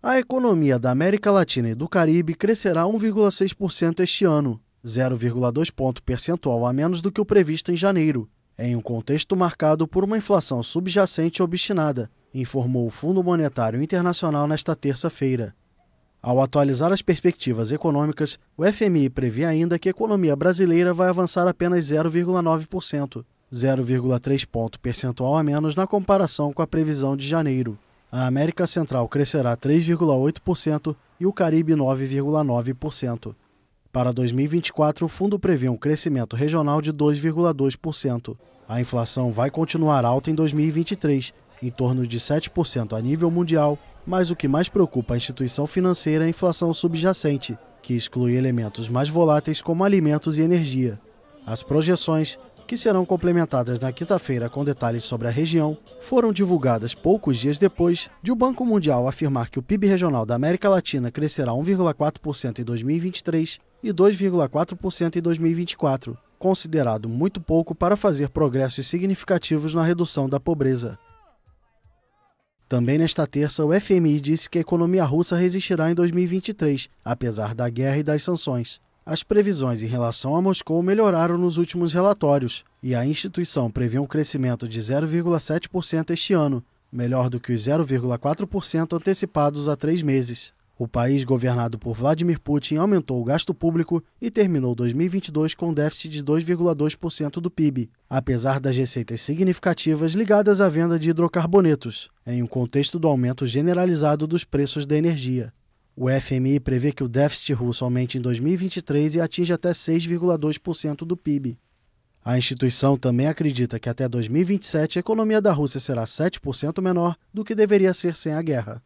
A economia da América Latina e do Caribe crescerá 1,6% este ano, 0,2 ponto percentual a menos do que o previsto em janeiro, em um contexto marcado por uma inflação subjacente e obstinada, informou o Fundo Monetário Internacional nesta terça-feira. Ao atualizar as perspectivas econômicas, o FMI prevê ainda que a economia brasileira vai avançar apenas 0,9%, 0,3 ponto percentual a menos na comparação com a previsão de janeiro a América Central crescerá 3,8% e o Caribe 9,9%. Para 2024, o fundo prevê um crescimento regional de 2,2%. A inflação vai continuar alta em 2023, em torno de 7% a nível mundial, mas o que mais preocupa a instituição financeira é a inflação subjacente, que exclui elementos mais voláteis como alimentos e energia. As projeções que serão complementadas na quinta-feira com detalhes sobre a região, foram divulgadas poucos dias depois de o Banco Mundial afirmar que o PIB regional da América Latina crescerá 1,4% em 2023 e 2,4% em 2024, considerado muito pouco para fazer progressos significativos na redução da pobreza. Também nesta terça, o FMI disse que a economia russa resistirá em 2023, apesar da guerra e das sanções. As previsões em relação a Moscou melhoraram nos últimos relatórios, e a instituição prevê um crescimento de 0,7% este ano, melhor do que os 0,4% antecipados há três meses. O país governado por Vladimir Putin aumentou o gasto público e terminou 2022 com déficit de 2,2% do PIB, apesar das receitas significativas ligadas à venda de hidrocarbonetos, em um contexto do aumento generalizado dos preços da energia. O FMI prevê que o déficit russo aumente em 2023 e atinja até 6,2% do PIB. A instituição também acredita que até 2027 a economia da Rússia será 7% menor do que deveria ser sem a guerra.